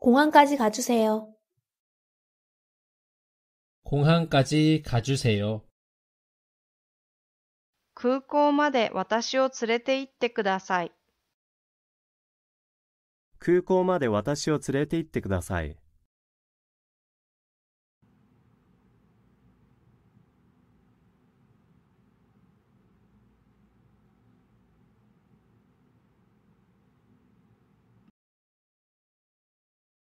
공항까지가주세요공항까지가주세요空港まで私を連れて行ってください。空港まで私を連れて行ってください。